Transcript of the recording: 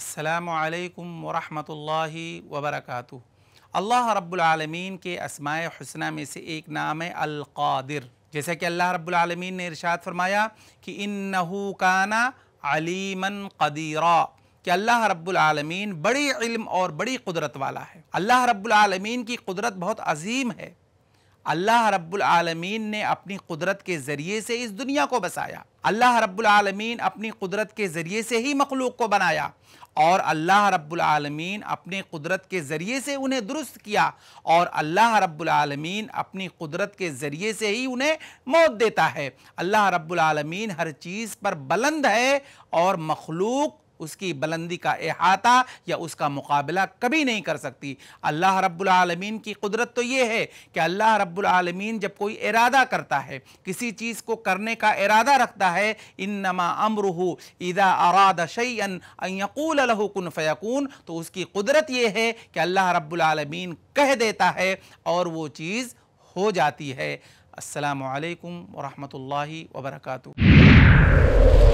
असलकम वरहमल वबरक अल्लाह रब्लमीन के असमाय हसना में से एक नाम है अलकादिर जैसा कि अल्लाह रब्लमीन ने इरशाद फरमाया कि इन काना अलीमन कदीरा कि अल्लाह रब्लमीन बड़े इल्म और बड़ी कुदरत वाला है अल्लाह रब्लमीन की कुदरत बहुत अजीम है अल्लाह रब्बुल आलमीन ने अपनी कुदरत के ज़रिए से इस दुनिया को बसाया अल्लाह रब्बुल आलमीन अपनी कुदरत के ज़रिए से ही मखलूक को बनाया और अल्लाह रब्बुल आलमीन अपने कुदरत के ज़रिए से उन्हें दुरुस्त किया और अल्लाह रब्बुल आलमीन अपनी कुदरत के ज़रिए से ही उन्हें मौत देता है अल्लाह रब्बुल आलमीन हर चीज़ पर बुलंद है और मखलूक उसकी बुलंदी का अहाता या उसका मुकाबला कभी नहीं कर सकती अल्लाह रब्लमीन की कुदरत तो ये है कि अल्लाह रब्लमीन जब कोई इरादा करता है किसी चीज़ को करने का इरादा रखता है इन नमा अमरहू इदा अराद शैनकूल लहुकुन फ़यकून तो उसकी कुदरत ये है कि अल्लाह रब्लमीन कह देता है और वो चीज़ हो जाती है असलकम वरहमल वर्का